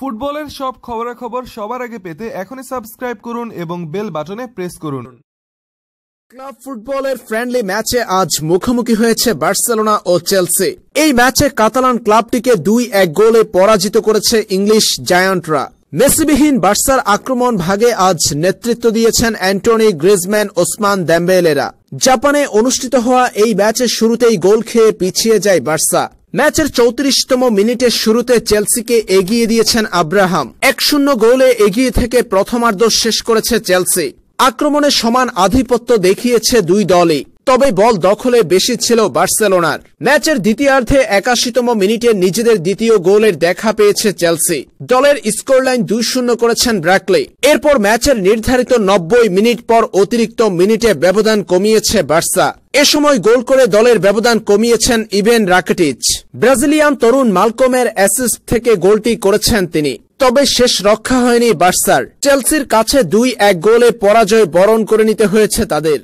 ফুটবলের সব খবরাখবর সবার আগে পেতে এখনই সাবস্ক্রাইব করুন এবং বেল বাটনে প্রেস করুন ক্লাব ফুটবলের ফ্রেন্ডলি ম্যাচে আজ মুখোমুখি হয়েছে বার্সেলোনা ও চেলসি এই ম্যাচে কাতালান ক্লাবটিকে দুই এক গোলে পরাজিত করেছে ইংলিশ জায়ান্টরা মেসিবিহীন বার্সার আক্রমণ ভাগে আজ নেতৃত্ব দিয়েছেন অ্যান্টনি গ্রিজম্যান ওসমান দ্যাম্বেলেরা জাপানে অনুষ্ঠিত হওয়া এই ম্যাচের শুরুতেই গোল খেয়ে পিছিয়ে যায় বার্সা ম্যাচের চৌত্রিশতম মিনিটের শুরুতে চেলসিকে এগিয়ে দিয়েছেন আব্রাহাম এক শূন্য গোলে এগিয়ে থেকে প্রথমার্ধ শেষ করেছে চেলসি আক্রমণে সমান আধিপত্য দেখিয়েছে দুই দলই তবে বল দখলে বেশি ছিল বার্সেলোনার ম্যাচের দ্বিতীয়ার্ধে একাশিতম মিনিটে নিজেদের দ্বিতীয় গোলের দেখা পেয়েছে চেলসি দলের স্কোরলাইন দুই শূন্য করেছেন ব্র্যাকলে এরপর ম্যাচের নির্ধারিত নব্বই মিনিট পর অতিরিক্ত মিনিটে ব্যবধান কমিয়েছে বার্সা এ সময় গোল করে দলের ব্যবধান কমিয়েছেন ইভেন রাকেটিচ ব্রাজিলিয়ান তরুণ মালকমের অ্যাসিস্ট থেকে গোলটি করেছেন তিনি তবে শেষ রক্ষা হয়নি বার্সার চেলসির কাছে দুই এক গোলে পরাজয় বরণ করে নিতে হয়েছে তাদের